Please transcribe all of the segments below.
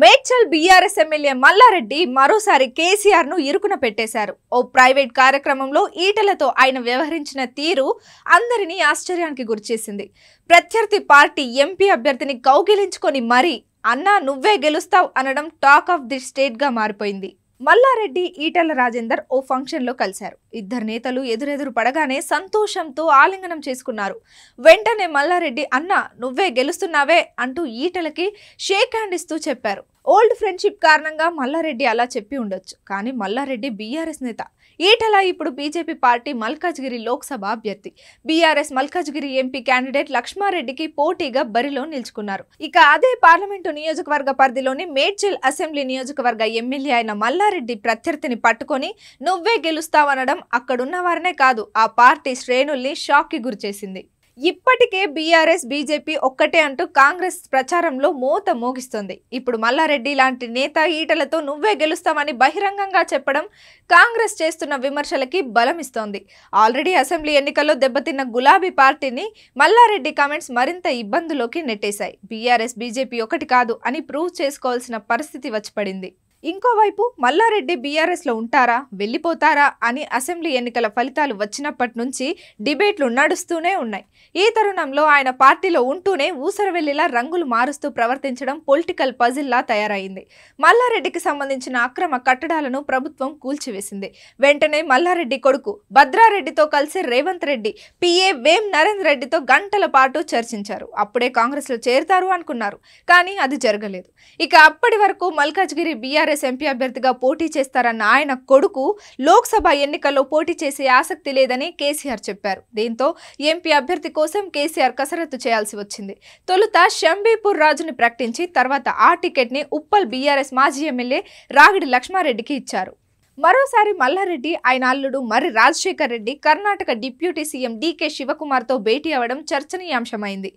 Medchal BRS MLA Mallareddy మరోసారి కేసీఆర్ ను ఇరుకున పెట్టేశారు ఓ ప్రైవేట్ కార్యక్రమంలో ఈటలతో ఆయన వ్యవహరించిన తీరు అందరినీ ఆశ్చర్యానికి గురిచేసింది ప్రత్యర్థి పార్టీ ఎంపీ అభ్యర్థిని కౌగిలించుకొని మరీ అన్నా నువ్వే గెలుస్తావు అనడం టాక్ ఆఫ్ ది స్టేట్ గా మారిపోయింది మల్లారెడ్డి ఈటల రాజేందర్ ఓ ఫంక్షన్లో కలిశారు ఇద్దరు నేతలు ఎదురెదురు పడగానే సంతోషంతో ఆలింగనం చేసుకున్నారు వెంటనే మల్లారెడ్డి అన్న నువ్వే గెలుస్తున్నావే అంటూ ఈటలకి షేక్ హ్యాండ్ ఇస్తూ చెప్పారు ఓల్డ్ ఫ్రెండ్షిప్ కారణంగా మల్లారెడ్డి అలా చెప్పి ఉండొచ్చు కానీ మల్లారెడ్డి బీఆర్ఎస్ నేత ఈటల ఇప్పుడు బీజేపీ పార్టీ మల్కాజ్గిరి లోక్సభ అభ్యర్థి బీఆర్ఎస్ మల్కాజ్గిరి ఎంపీ క్యాండిడేట్ లక్ష్మారెడ్డికి పోటీగా బరిలో నిలుచుకున్నారు ఇక అదే పార్లమెంటు నియోజకవర్గ పరిధిలోని మేడ్చల్ అసెంబ్లీ నియోజకవర్గ ఎమ్మెల్యే అయిన మల్లారెడ్డి ప్రత్యర్థిని పట్టుకొని నువ్వే గెలుస్తావనడం అక్కడున్న వారినే కాదు ఆ పార్టీ శ్రేణుల్ని షాక్కి గురిచేసింది ఇప్పటికే బీఆర్ఎస్ బీజేపీ ఒక్కటే అంటూ కాంగ్రెస్ ప్రచారంలో మోత మోగిస్తుంది ఇప్పుడు మల్లారెడ్డి లాంటి నేత ఈటలతో నువ్వే గెలుస్తామని బహిరంగంగా చెప్పడం కాంగ్రెస్ చేస్తున్న విమర్శలకి బలమిస్తోంది ఆల్రెడీ అసెంబ్లీ ఎన్నికల్లో దెబ్బతిన్న గులాబీ పార్టీని మల్లారెడ్డి కామెంట్స్ మరింత ఇబ్బందులోకి నెట్టేశాయి బీఆర్ఎస్ బీజేపీ ఒకటి కాదు అని ప్రూవ్ చేసుకోవాల్సిన పరిస్థితి వచ్చిపడింది ఇంకోవైపు మల్లారెడ్డి బీఆర్ఎస్లో ఉంటారా వెళ్ళిపోతారా అని అసెంబ్లీ ఎన్నికల ఫలితాలు వచ్చినప్పటి నుంచి డిబేట్లు నడుస్తూనే ఉన్నాయి ఈ తరుణంలో ఆయన పార్టీలో ఉంటూనే ఊసరవెల్లిలా రంగులు మారుస్తూ ప్రవర్తించడం పొలిటికల్ పజిల్లా తయారైంది మల్లారెడ్డికి సంబంధించిన అక్రమ కట్టడాలను ప్రభుత్వం కూల్చివేసింది వెంటనే మల్లారెడ్డి కొడుకు భద్రారెడ్డితో కలిసి రేవంత్ రెడ్డి పిఏ వేం నరేంద్ర రెడ్డితో గంటల పాటు చర్చించారు అప్పుడే కాంగ్రెస్లో చేరుతారు అనుకున్నారు కానీ అది జరగలేదు ఇక అప్పటి వరకు మల్కాజ్గిరి బీఆర్ఎస్ కాంగ్రెస్ ఎంపీ అభ్యర్థిగా పోటీ చేస్తారన్న ఆయన కొడుకు లోక్సభ ఎన్నికల్లో పోటీ చేసే ఆసక్తి లేదని కేసీఆర్ చెప్పారు దీంతో ఎంపీ అభ్యర్థి కోసం కేసీఆర్ కసరత్తు చేయాల్సి వచ్చింది తొలుత షంబీపూర్ రాజుని ప్రకటించి తర్వాత ఆ టికెట్ని ఉప్పల్ బీఆర్ఎస్ మాజీ ఎమ్మెల్యే రాగిడి లక్ష్మారెడ్డికి ఇచ్చారు మరోసారి మల్లారెడ్డి ఆయన అల్లుడు మరి Rajasekhar Reddy Karnataka deputy CM DK శివకుమార్తో భేటీ అవ్వడం చర్చనీయాంశమైంది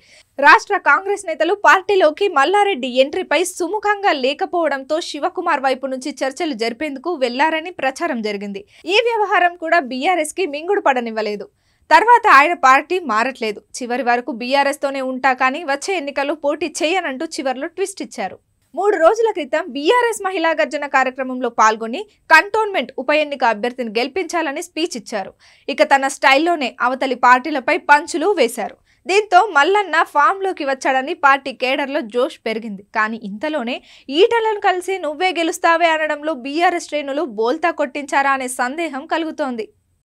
రాష్ట్ర కాంగ్రెస్ నేతలు పార్టీలోకి మల్లారెడ్డి ఎంట్రీపై సుముఖంగా లేకపోవడంతో శివకుమార్ వైపు నుంచి చర్చలు జరిపేందుకు వెళ్లారని ప్రచారం జరిగింది ఈ వ్యవహారం కూడా బీఆర్ఎస్ కి మింగుడు పడనివ్వలేదు తర్వాత ఆయన పార్టీ మారట్లేదు చివరి వరకు బీఆర్ఎస్తోనే ఉంటా కానీ వచ్చే ఎన్నికలు పోటీ చేయనంటూ చివరిలో ట్విస్ట్ ఇచ్చారు మూడు రోజుల క్రితం బీఆర్ఎస్ మహిళా గర్జన కార్యక్రమంలో పాల్గొని కంటోన్మెంట్ ఉప ఎన్నిక అభ్యర్థిని గెలిపించాలని స్పీచ్ ఇచ్చారు ఇక తన స్టైల్లోనే అవతలి పార్టీలపై పంచులు వేశారు దీంతో మల్లన్న ఫామ్లోకి వచ్చాడని పార్టీ కేడర్లో జోష్ పెరిగింది కానీ ఇంతలోనే ఈటలను కలిసి నువ్వే గెలుస్తావే అనడంలో బీఆర్ఎస్ శ్రేణులు బోల్తా కొట్టించారా అనే సందేహం కలుగుతోంది